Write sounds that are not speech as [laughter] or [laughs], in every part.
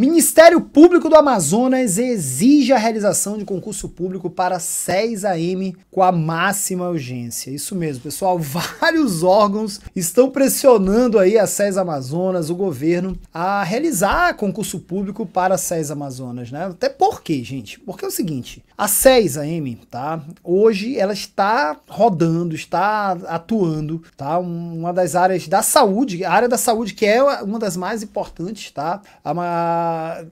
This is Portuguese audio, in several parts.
Ministério Público do Amazonas exige a realização de concurso público para 6 AM com a máxima urgência. Isso mesmo, pessoal. [laughs] Vários órgãos estão pressionando aí a SES Amazonas, o governo, a realizar concurso público para a SES Amazonas, né? Até porque, gente? Porque é o seguinte, a 6 AM, tá? Hoje ela está rodando, está atuando, tá? Uma das áreas da saúde, a área da saúde que é uma das mais importantes, tá? A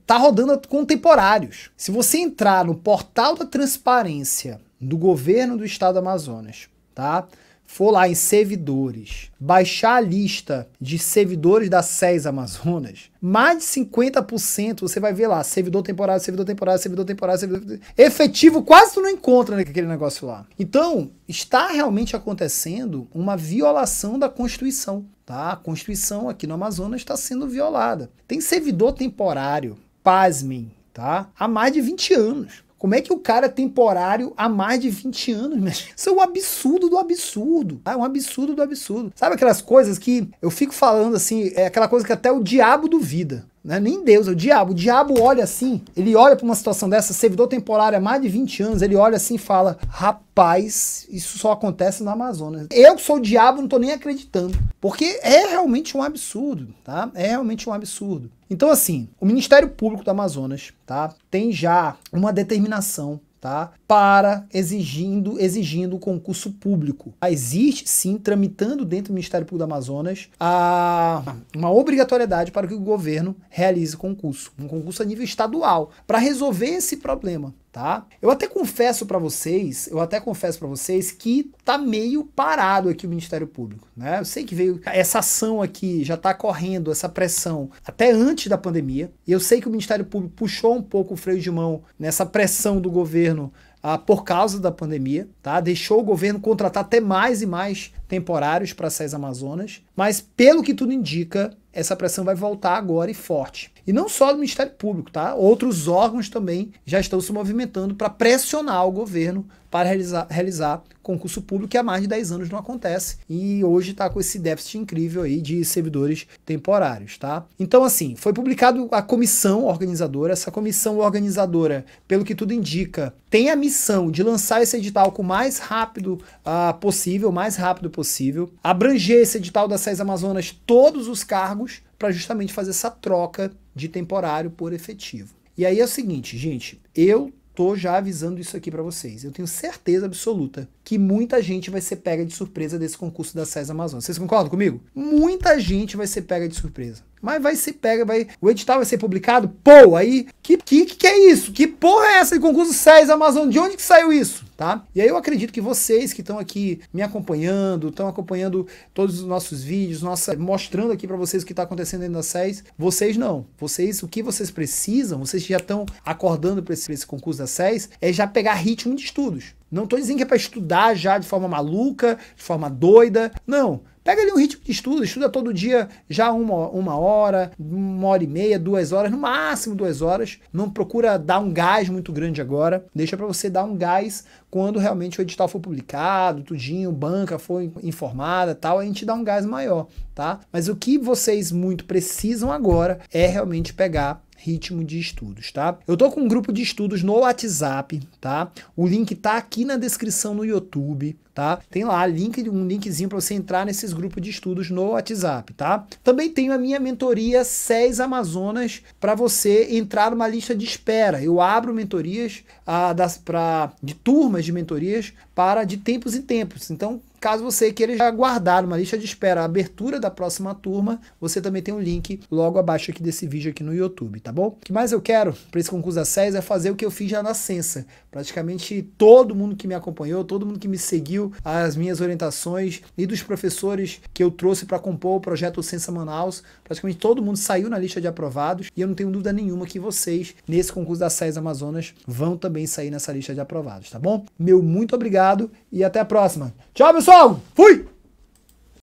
tá rodando temporários. Se você entrar no portal da transparência do governo do estado do Amazonas, tá? for lá em servidores, baixar a lista de servidores da SES Amazonas, mais de 50% você vai ver lá, servidor temporário, servidor temporário, servidor temporário, servidor... efetivo quase tu não encontra naquele negócio lá. Então, está realmente acontecendo uma violação da Constituição, tá? A Constituição aqui no Amazonas está sendo violada. Tem servidor temporário, pasmem, tá? Há mais de 20 anos. Como é que o cara é temporário há mais de 20 anos, Isso é um absurdo do absurdo. Tá? É um absurdo do absurdo. Sabe aquelas coisas que eu fico falando assim, é aquela coisa que até o diabo duvida. Né? Nem Deus, é o diabo. O diabo olha assim, ele olha para uma situação dessa, servidor temporário há mais de 20 anos, ele olha assim e fala: rapaz, isso só acontece no Amazonas. Eu sou o diabo, não tô nem acreditando. Porque é realmente um absurdo, tá? É realmente um absurdo. Então, assim, o Ministério Público do Amazonas, tá? Tem já uma determinação tá? Para exigindo exigindo o concurso público. Ah, existe sim tramitando dentro do Ministério Público do Amazonas a uma obrigatoriedade para que o governo realize concurso, um concurso a nível estadual para resolver esse problema tá? Eu até confesso para vocês, eu até confesso para vocês que tá meio parado aqui o Ministério Público, né? Eu sei que veio essa ação aqui já tá correndo essa pressão até antes da pandemia. E eu sei que o Ministério Público puxou um pouco o freio de mão nessa pressão do governo ah, por causa da pandemia, tá? Deixou o governo contratar até mais e mais temporários para SES Amazonas, mas pelo que tudo indica, essa pressão vai voltar agora e forte. E não só do Ministério Público, tá? Outros órgãos também já estão se movimentando para pressionar o governo para realizar, realizar concurso público que há mais de 10 anos não acontece e hoje está com esse déficit incrível aí de servidores temporários, tá? Então assim, foi publicado a comissão organizadora, essa comissão organizadora, pelo que tudo indica, tem a missão de lançar esse edital com o mais rápido uh, possível, mais rápido possível, abranger esse edital das seis Amazonas todos os cargos para justamente fazer essa troca de temporário por efetivo. E aí é o seguinte, gente, eu tô já avisando isso aqui para vocês. Eu tenho certeza absoluta que muita gente vai ser pega de surpresa desse concurso da César Amazonas. Vocês concordam comigo? Muita gente vai ser pega de surpresa. Mas vai se pega, vai. O edital vai ser publicado? Pô, aí. Que, que que é isso? Que porra é essa de concurso SES Amazon? De onde que saiu isso? Tá? E aí eu acredito que vocês que estão aqui me acompanhando, estão acompanhando todos os nossos vídeos, nossa, mostrando aqui para vocês o que está acontecendo dentro da SES, vocês não. Vocês, o que vocês precisam, vocês já estão acordando para esse, esse, concurso da SES, é já pegar ritmo de estudos. Não estou dizendo que é para estudar já de forma maluca, de forma doida. Não. Pega ali um ritmo de estudo, estuda todo dia já uma, uma hora, uma hora e meia, duas horas, no máximo duas horas. Não procura dar um gás muito grande agora. Deixa para você dar um gás quando realmente o edital for publicado, tudinho, banca for informada tal, a gente dá um gás maior, tá? Mas o que vocês muito precisam agora é realmente pegar ritmo de estudos, tá? Eu tô com um grupo de estudos no WhatsApp, tá? O link tá aqui na descrição no YouTube tá? Tem lá link, um linkzinho para você entrar nesses grupos de estudos no WhatsApp, tá? Também tenho a minha mentoria 6 Amazonas para você entrar numa lista de espera. Eu abro mentorias ah, das, pra, de turmas de mentorias para de tempos em tempos. Então, Caso você queira já guardar uma lista de espera a abertura da próxima turma, você também tem um link logo abaixo aqui desse vídeo aqui no YouTube, tá bom? O que mais eu quero para esse concurso da SES é fazer o que eu fiz já na Sensa. Praticamente todo mundo que me acompanhou, todo mundo que me seguiu, as às minhas orientações e dos professores que eu trouxe para compor o projeto Sensa Manaus. Praticamente todo mundo saiu na lista de aprovados e eu não tenho dúvida nenhuma que vocês, nesse concurso da SES Amazonas, vão também sair nessa lista de aprovados, tá bom? Meu muito obrigado e até a próxima. Tchau, pessoal! Fui!